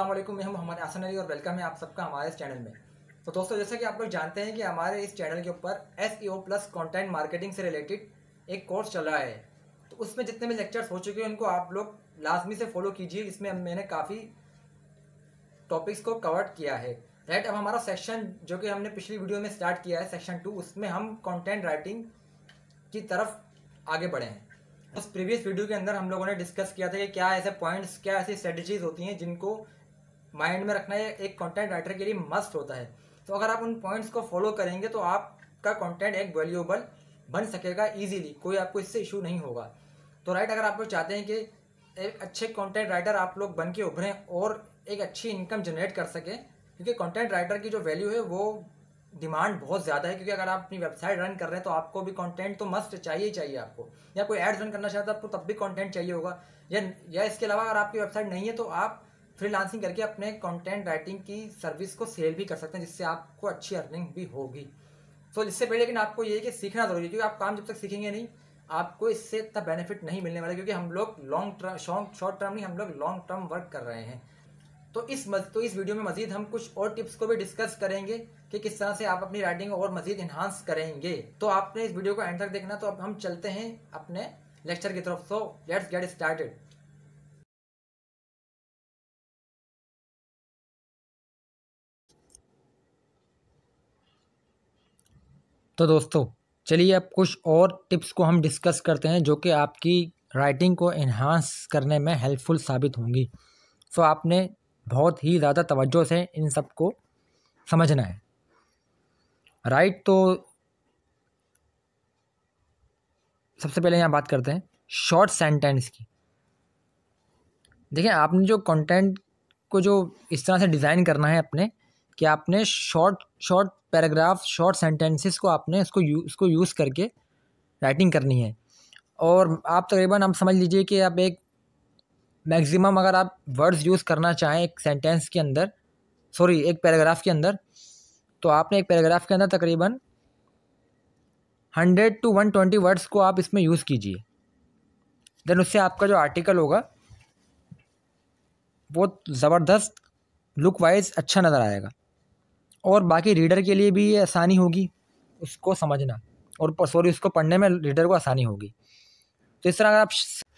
अल्लाम मैं हम हमारे आसन अली और वेलकम है आप सबका हमारे इस चैनल में तो दोस्तों जैसा कि आप लोग जानते हैं कि हमारे इस चैनल के ऊपर एस प्लस कॉन्टेंट मार्केटिंग से रिलेटेड एक कोर्स चल रहा है तो उसमें जितने भी लेक्चर्स हो चुके हैं उनको आप लोग लाजमी से फॉलो कीजिए इसमें मैंने काफ़ी टॉपिक्स को कवर किया है राइट अब हमारा सेक्शन जो कि हमने पिछली वीडियो में स्टार्ट किया है सेक्शन टू उसमें हम कॉन्टेंट राइटिंग की तरफ आगे बढ़े हैं उस प्रीवियस वीडियो के अंदर हम लोगों ने डिस्कस किया था कि क्या ऐसे पॉइंट्स क्या ऐसी स्ट्रेटजीज होती हैं जिनको माइंड में रखना एक कंटेंट राइटर के लिए मस्त होता है तो अगर आप उन पॉइंट्स को फॉलो करेंगे तो आपका कंटेंट एक वैल्यूएबल बन सकेगा इजीली कोई आपको इससे इशू नहीं होगा तो राइट अगर आप लोग चाहते हैं कि एक अच्छे कंटेंट राइटर आप लोग बन के उभरें और एक अच्छी इनकम जनरेट कर सकें क्योंकि कंटेंट राइटर की जो वैल्यू है वो डिमांड बहुत ज़्यादा है क्योंकि अगर आप अपनी वेबसाइट रन कर रहे हैं तो आपको भी कंटेंट तो मस्ट चाहिए ही चाहिए आपको या कोई एड्स रन करना चाहता है आपको तो तब भी कंटेंट चाहिए होगा या या इसके अलावा अगर आपकी वेबसाइट नहीं है तो आप फ्रीलांसिंग करके अपने कंटेंट राइटिंग की सर्विस को सेल भी कर सकते हैं जिससे आपको अच्छी अर्निंग भी होगी सो so, इससे पहले लेकिन आपको ये कि सीखना जरूरी है क्योंकि आप काम जब तक सीखेंगे नहीं आपको इससे इतना बेनिफिट नहीं मिलने वाला क्योंकि हम लोग लॉन्ग टर्म शॉर्ट टर्म नहीं हम लोग लॉन्ग टर्म वर्क कर रहे हैं तो इस मज, तो इस वीडियो में मजीद हम कुछ और टिप्स को भी डिस्कस करेंगे कि किस तरह से आप अपनी राइटिंग और मजीद इन्हांस करेंगे तो आपने इस वीडियो को एंड तक देखना तो अब हम चलते हैं अपने लेक्चर की तरफ सो लेट्स गेट स्टार्टेड तो दोस्तों चलिए अब कुछ और टिप्स को हम डिस्कस करते हैं जो कि आपकी राइटिंग को इन्हांस करने में हेल्पफुल साबित होंगी सो तो आपने बहुत ही ज़्यादा तवज्जो से इन सब को समझना है राइट तो सबसे पहले यहाँ बात करते हैं शॉर्ट सेंटेंस की देखिए आपने जो कंटेंट को जो इस तरह से डिज़ाइन करना है अपने कि आपने short short paragraph short sentences को आपने इसको यू इसको यूज़ करके राइटिंग करनी है और आप तकरीबन आप समझ लीजिए कि आप एक मैक्सिमम अगर आप वर्ड्स यूज़ करना चाहें एक सेंटेंस के अंदर सॉरी एक पैराग्राफ के अंदर तो आपने एक पैराग्राफ के अंदर तकरीबन hundred to one twenty words को आप इसमें यूज़ कीजिए देन उससे आपका जो आर्टिकल होगा वो ज़बरदस्त लुक वाइज अच्छा नज़र आएगा और बाकी रीडर के लिए भी ये आसानी होगी उसको समझना और सॉरी उसको पढ़ने में रीडर को आसानी होगी तो इस तरह अगर आप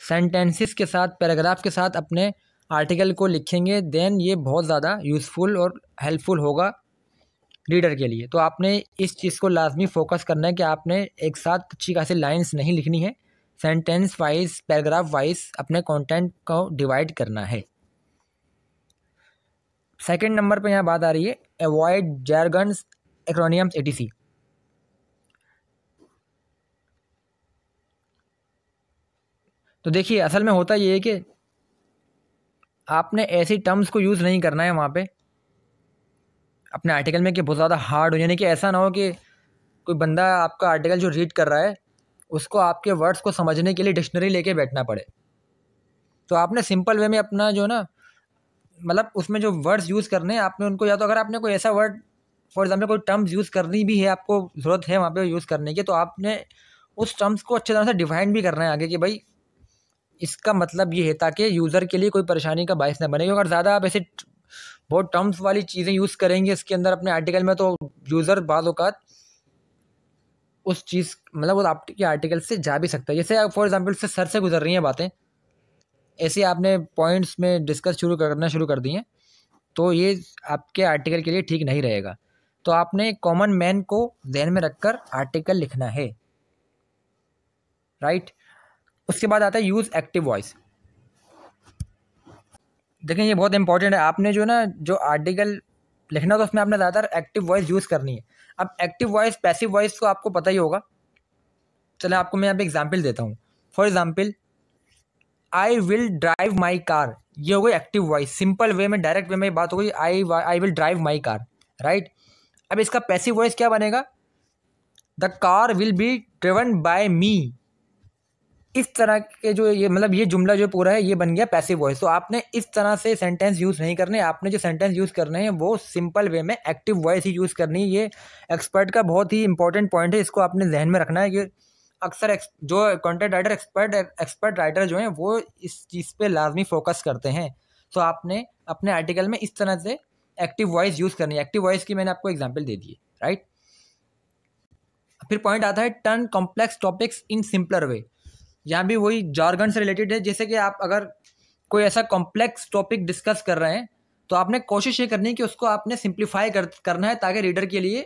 सेंटेंसेस के साथ पैराग्राफ के साथ अपने आर्टिकल को लिखेंगे देन ये बहुत ज़्यादा यूज़फुल और हेल्पफुल होगा रीडर के लिए तो आपने इस चीज़ को लाजमी फोकस करना है कि आपने एक साथ अच्छी खासी लाइन्स नहीं लिखनी है सेंटेंस वाइज पैराग्राफ वाइज अपने कंटेंट को डिवाइड करना है सेकंड नंबर पर यहाँ बात आ रही है avoid jargons, टी सी तो देखिए असल में होता ये है कि आपने ऐसी टर्म्स को यूज़ नहीं करना है वहाँ पे अपने आर्टिकल में कि बहुत ज़्यादा हार्ड हो यानी कि ऐसा ना हो कि कोई बंदा आपका आर्टिकल जो रीड कर रहा है उसको आपके वर्ड्स को समझने के लिए डिक्शनरी लेके बैठना पड़े तो आपने सिंपल वे में अपना जो ना मतलब उसमें जो वर्ड्स यूज़ करने हैं आपने उनको या तो अगर आपने कोई ऐसा वर्ड फॉर एग्जाम्पल कोई टर्म्स यूज़ करनी भी है आपको ज़रूरत है वहाँ पे यूज़ करने की तो आपने उस टर्म्स को अच्छे तरह से डिफाइन भी करना है आगे कि भाई इसका मतलब ये है ताकि यूज़र के लिए कोई परेशानी का बायस ना बने क्योंकि अगर ज़्यादा आप ऐसे बहुत टर्म्स वाली चीज़ें यूज़ करेंगे इसके अंदर अपने आर्टिकल में तो यूज़र बाज़ात उस चीज़ मतलब वो आपके आर्टिकल से जा भी सकता है जैसे फॉर एग्जाम्पल से सर से गुजर रही हैं बातें ऐसे आपने पॉइंट्स में डिस्कस शुरू करना शुरू कर दिए तो ये आपके आर्टिकल के लिए ठीक नहीं रहेगा तो आपने कॉमन मैन को जहन में रखकर आर्टिकल लिखना है राइट उसके बाद आता है यूज़ एक्टिव वॉइस देखें ये बहुत इंपॉर्टेंट है आपने जो ना जो आर्टिकल लिखना तो उसमें आपने ज़्यादातर एक्टिव वॉइस यूज़ करनी है अब एक्टिव वॉइस पैसिव वॉइस तो आपको पता ही होगा चले आपको मैं यहाँ पे एग्जाम्पल देता हूँ for example I will drive my car ये हो गई एक्टिव वॉइस सिंपल वे में डायरेक्ट वे में बात हो गई I I will drive my car right अब इसका पैसिव वॉइस क्या बनेगा the car will be driven by me इस तरह के जो ये मतलब ये जुमला जो पूरा है ये बन गया पैसिव वॉइस तो आपने इस तरह से सेंटेंस यूज़ नहीं करने आपने जो सेंटेंस यूज़ करने हैं वो सिंपल वे में एक्टिव वॉइस ही यूज़ करनी है ये एक्सपर्ट का बहुत ही इंपॉर्टेंट पॉइंट है इसको आपने जहन में रखना है कि अक्सर जो content writer expert expert writer जो हैं वो इस चीज़ पे लाजमी फोकस करते हैं तो आपने अपने आर्टिकल में इस तरह से एक्टिव वॉइस यूज़ करनी है एक्टिव वॉइस की मैंने आपको एग्जाम्पल दे दी राइट फिर पॉइंट आता है turn complex topics in simpler way यहाँ भी वही जार्गन से रिलेटेड है जैसे कि आप अगर कोई ऐसा कॉम्प्लेक्स टॉपिक डिस्कस कर रहे हैं तो आपने कोशिश ये करनी है कि उसको आपने सिंप्लीफाई कर करना है ताकि रीडर के लिए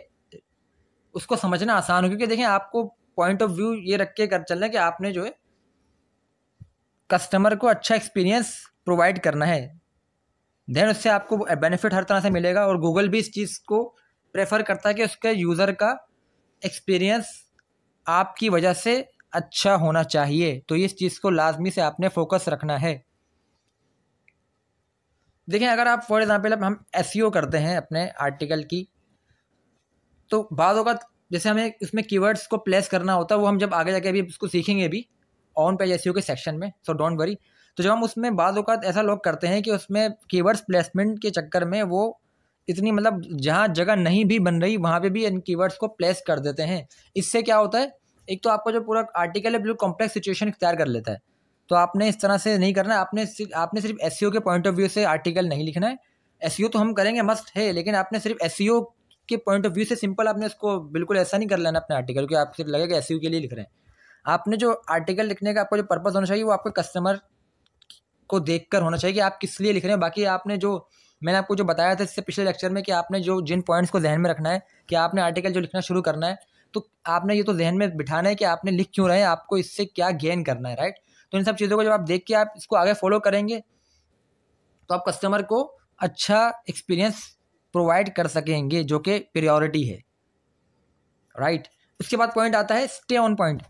उसको समझना आसान हो क्योंकि देखें आपको पॉइंट ऑफ व्यू ये रख के कर चलना है कि आपने जो है कस्टमर को अच्छा एक्सपीरियंस प्रोवाइड करना है देन उससे आपको बेनिफिट हर तरह से मिलेगा और गूगल भी इस चीज़ को प्रेफर करता है कि उसके यूज़र का एक्सपीरियंस आपकी वजह से अच्छा होना चाहिए तो इस चीज़ को लाजमी से आपने फोकस रखना है देखें अगर आप फॉर एग्ज़ाम्पल हम एस e करते हैं अपने आर्टिकल की तो बाद जैसे हमें इसमें कीवर्ड्स को प्लेस करना होता है वो हम जब आगे जाके अभी उसको सीखेंगे भी ऑन पेज एस के सेक्शन में सो डोंट वरी तो जब हम उसमें बाद अवत ऐसा लोग करते हैं कि उसमें कीवर्ड्स प्लेसमेंट के चक्कर में वो इतनी मतलब जहाँ जगह नहीं भी बन रही वहाँ पे भी इन कीवर्ड्स को प्लेस कर देते हैं इससे क्या होता है एक तो आपका जो पूरा आर्टिकल है बिल्कुल कॉम्प्लेक्स सिचुएशन तैयार कर लेता है तो आपने इस तरह से नहीं करना आपने सिर्फ आपने सिर्फ एस के पॉइंट ऑफ व्यू से आर्टिकल नहीं लिखना है एस तो हम करेंगे मस्त है लेकिन आपने सिर्फ एस के पॉइंट ऑफ व्यू से सिंपल आपने इसको बिल्कुल ऐसा नहीं कर लेना अपने आर्टिकल क्योंकि आप सिर्फ लगेगा एस के लिए लिख रहे हैं आपने जो आर्टिकल लिखने का आपका जो पर्पज़ होना चाहिए वो आपके कस्टमर को देख कर होना चाहिए कि आप किस लिए लिख रहे हैं बाकी आपने जो मैंने आपको जो बताया था इससे पिछले लेक्चर में कि आपने जो जिन पॉइंट्स को जहन में रखना है कि आपने आर्टिकल जो लिखना शुरू करना है तो आपने ये तो जहन में बिठाना है कि आपने लिख क्यों रहे हैं आपको इससे क्या गेन करना है राइट तो इन सब चीज़ों को जब आप देख के आप इसको आगे फॉलो करेंगे तो आप कस्टमर को अच्छा एक्सपीरियंस प्रोवाइड कर सकेंगे जो कि प्रियोरिटी है राइट right. उसके बाद पॉइंट आता है स्टे ऑन पॉइंट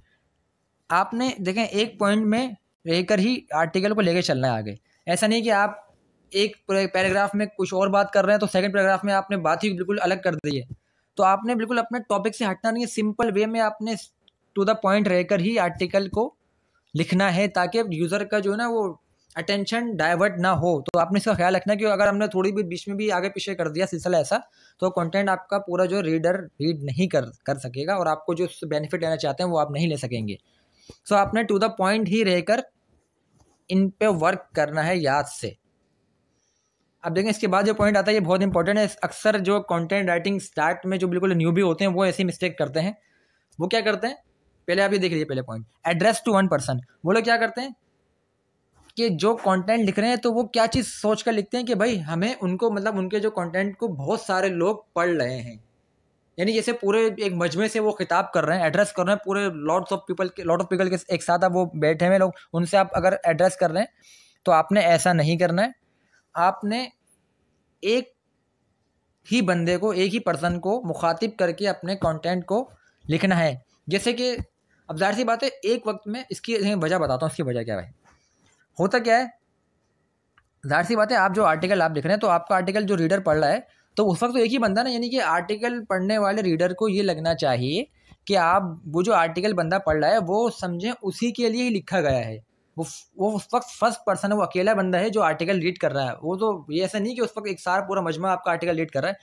आपने देखें एक पॉइंट में रहकर ही आर्टिकल को लेकर चलना है आगे ऐसा नहीं कि आप एक पैराग्राफ में कुछ और बात कर रहे हैं तो सेकंड पैराग्राफ में आपने बात ही बिल्कुल अलग कर दी है तो आपने बिल्कुल अपने टॉपिक से हटना नहीं है सिंपल वे में आपने टू द पॉइंट रहकर ही आर्टिकल को लिखना है ताकि यूज़र का जो है ना वो अटेंशन डाइवर्ट ना हो तो आपने इसका ख्याल रखना कि अगर हमने थोड़ी भी बीच में भी आगे पीछे कर दिया सिलसिला ऐसा तो कंटेंट आपका पूरा जो रीडर रीड नहीं कर कर सकेगा और आपको जो उससे बेनिफिट लेना चाहते हैं वो आप नहीं ले सकेंगे सो so, आपने टू द पॉइंट ही रहकर इन पे वर्क करना है याद से अब देखें इसके बाद जो पॉइंट आता है ये बहुत इंपॉर्टेंट है अक्सर जो कॉन्टेंट राइटिंग स्टार्ट में जो बिल्कुल न्यू भी होते हैं वो ऐसी मिस्टेक करते हैं वो क्या करते हैं पहले आप ये देख लीजिए पहले point address to one person वो लोग क्या करते हैं कि जो कंटेंट लिख रहे हैं तो वो क्या चीज़ सोच कर लिखते हैं कि भाई हमें उनको मतलब उनके जो कंटेंट को बहुत सारे लोग पढ़ रहे हैं यानी जैसे पूरे एक मजमे से वो खिताब कर रहे हैं एड्रेस कर रहे हैं पूरे लॉट्स ऑफ पीपल के लॉट ऑफ पीपल के एक साथ आप वो बैठे हुए लोग उनसे आप अगर एड्रेस कर रहे हैं तो आपने ऐसा नहीं करना है आपने एक ही बंदे को एक ही पर्सन को मुखातिब करके अपने कंटेंट को लिखना है जैसे कि अब जाहिर सी बात है एक वक्त में इसकी वजह बताता हूँ इसकी वजह क्या है होता क्या है जाहिर सी बात है आप जो आर्टिकल आप लिख रहे हैं तो आपका आर्टिकल जो रीडर पढ़ रहा है तो उस वक्त तो एक ही बंदा ना यानी कि आर्टिकल पढ़ने वाले रीडर को ये लगना चाहिए कि आप वो जो आर्टिकल बंदा पढ़ रहा है वो समझें उसी के लिए ही लिखा गया है वो वो उस वक्त फर्स्ट पर्सन है वो अकेला बंदा है जो आर्टिकल रीड कर रहा है वो तो ये ऐसा नहीं कि उस वक्त एक सार पूरा मजमा आपका आर्टिकल रीड कर रहा है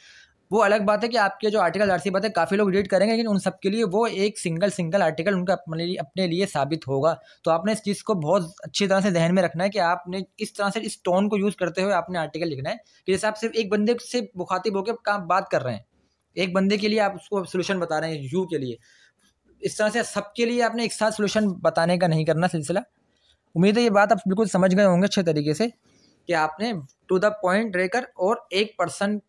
वो अलग बात है कि आपके जो आर्टिकल आरसी बात है काफ़ी लोग रीड करेंगे लेकिन उन सब के लिए वो एक सिंगल सिंगल आर्टिकल उनका अपने लिए अपने लिए साबित होगा तो आपने इस चीज़ को बहुत अच्छी तरह से ध्यान में रखना है कि आपने इस तरह से इस टोन को यूज़ करते हुए आपने आर्टिकल लिखना है कि जैसे आप सिर्फ एक बंदे से मुखातिब होकर काम बात कर रहे हैं एक बंदे के लिए आप उसको सोल्यूशन बता रहे हैं यू के लिए इस तरह से सबके लिए आपने एक साथ सोल्यूशन बताने का नहीं करना सिलसिला उम्मीद है ये बात आप बिल्कुल समझ गए होंगे अच्छे तरीके से कि आपने टू द पॉइंट रहकर और एक पर्सन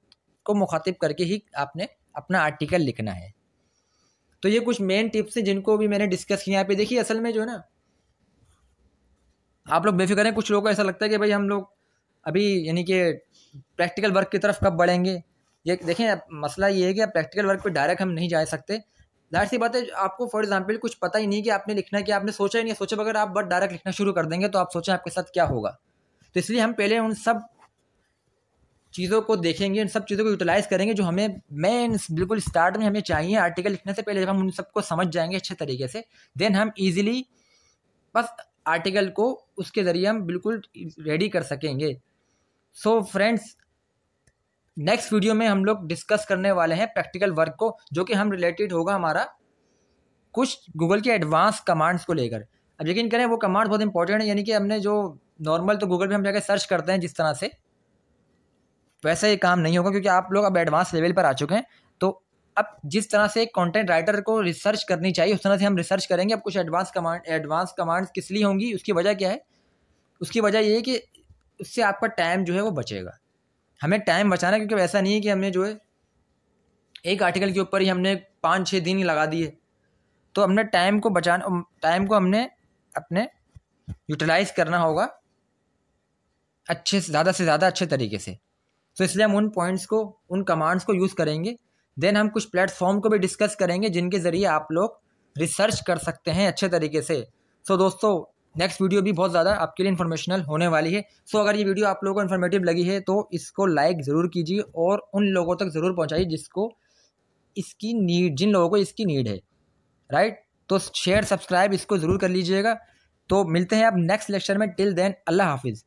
को मुखातिब करके ही आपने अपना आर्टिकल लिखना है तो ये कुछ मेन टिप्स हैं जिनको भी मैंने डिस्कस किया यहाँ पे देखिए असल में जो है ना आप लोग बेफिक्र हैं कुछ लोगों को ऐसा लगता है कि भाई हम लोग अभी यानी कि प्रैक्टिकल वर्क की तरफ कब बढ़ेंगे ये देखें मसला ये है कि प्रैक्टिकल वर्क पे डायरेक्ट हम नहीं जा सकते जाहिर सी बात है आपको फॉर एग्जाम्पल कुछ पता ही नहीं कि आपने लिखना कि आपने सोचा ही नहीं सोचा बगैर आप बट डायरेक्ट लिखना शुरू कर देंगे तो आप सोचें आपके साथ क्या होगा तो इसलिए हम पहले उन सब चीज़ों को देखेंगे इन सब चीज़ों को यूटिलाइज़ करेंगे जो हमें मैं बिल्कुल स्टार्ट में हमें चाहिए आर्टिकल लिखने से पहले जब हम उन सबको समझ जाएंगे अच्छे तरीके से देन हम ईजिली बस आर्टिकल को उसके ज़रिए हम बिल्कुल रेडी कर सकेंगे सो फ्रेंड्स नेक्स्ट वीडियो में हम लोग डिस्कस करने वाले हैं प्रैक्टिकल वर्क को जो कि हम रिलेटेड होगा हमारा कुछ गूगल के एडवांस कमांड्स को लेकर अब यकीन करें वो कमांड बहुत इंपॉर्टेंट है यानी कि हमने जो नॉर्मल तो गूगल पे हम जाकर सर्च करते हैं जिस तरह से वैसा ये काम नहीं होगा क्योंकि आप लोग अब एडवांस लेवल पर आ चुके हैं तो अब जिस तरह से कंटेंट राइटर को रिसर्च करनी चाहिए उस तरह से हम रिसर्च करेंगे अब कुछ एडवांस कमांड एडवांस कमांड्स किस लिए होंगी उसकी वजह क्या है उसकी वजह ये है कि उससे आपका टाइम जो है वो बचेगा हमें टाइम बचाना क्योंकि वैसा नहीं है कि हमने जो है एक आर्टिकल के ऊपर ही हमने पाँच छः दिन लगा दिए तो हमने टाइम को बचाना टाइम को हमने अपने यूटिलाइज करना होगा अच्छे से ज़्यादा से ज़्यादा अच्छे तरीके से सो इसलिए हम उन पॉइंट्स को उन कमांड्स को यूज़ करेंगे देन हम कुछ प्लेटफॉर्म को भी डिस्कस करेंगे जिनके ज़रिए आप लोग रिसर्च कर सकते हैं अच्छे तरीके से सो so, दोस्तों नेक्स्ट वीडियो भी बहुत ज़्यादा आपके लिए इन्फॉर्मेशनल होने वाली है सो so, अगर ये वीडियो आप लोगों को इन्फॉर्मेटिव लगी है तो इसको लाइक ज़रूर कीजिए और उन लोगों तक ज़रूर पहुँचाइए जिसको इसकी नीड जिन लोगों को इसकी नीड है राइट तो शेयर सब्सक्राइब इसको ज़रूर कर लीजिएगा तो मिलते हैं आप नेक्स्ट लेक्चर में टिल देन अल्लाह हाफिज़